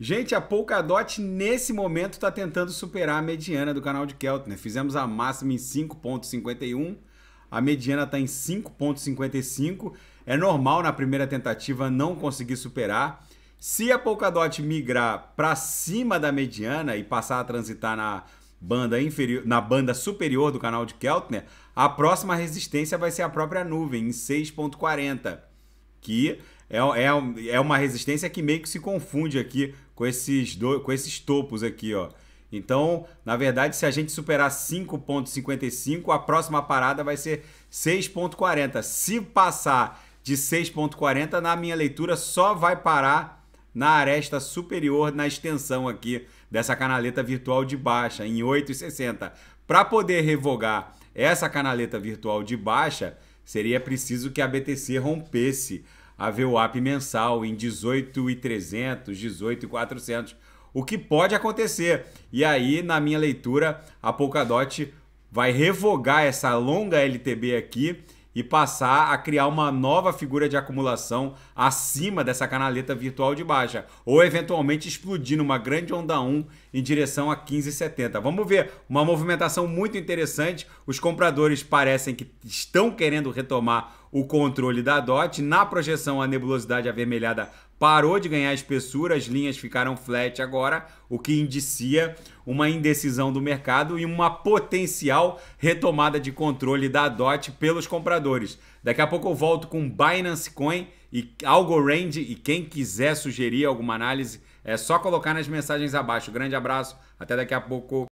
Gente, a Polkadot nesse momento está tentando superar a mediana do canal de Keltner. Fizemos a máxima em 5.51, a mediana está em 5.55. É normal na primeira tentativa não conseguir superar. Se a Polkadot migrar para cima da mediana e passar a transitar na banda inferior, na banda superior do canal de Keltner, a próxima resistência vai ser a própria nuvem em 6.40, que é, é, é uma resistência que meio que se confunde aqui com esses, dois, com esses topos aqui, ó. Então, na verdade, se a gente superar 5.55, a próxima parada vai ser 6.40. Se passar de 6.40, na minha leitura, só vai parar na aresta superior, na extensão aqui dessa canaleta virtual de baixa, em 8,60. Para poder revogar essa canaleta virtual de baixa, seria preciso que a BTC rompesse a VWAP mensal em 18,300, 18,400, o que pode acontecer. E aí, na minha leitura, a Polkadot vai revogar essa longa LTB aqui e passar a criar uma nova figura de acumulação acima dessa canaleta virtual de baixa, ou eventualmente explodindo uma grande onda 1 em direção a 15,70. Vamos ver uma movimentação muito interessante. Os compradores parecem que estão querendo retomar o controle da DOT. Na projeção, a nebulosidade avermelhada parou de ganhar espessura, as linhas ficaram flat agora, o que indicia uma indecisão do mercado e uma potencial retomada de controle da DOT pelos compradores. Daqui a pouco eu volto com Binance Coin e Algorand e quem quiser sugerir alguma análise é só colocar nas mensagens abaixo. Grande abraço, até daqui a pouco.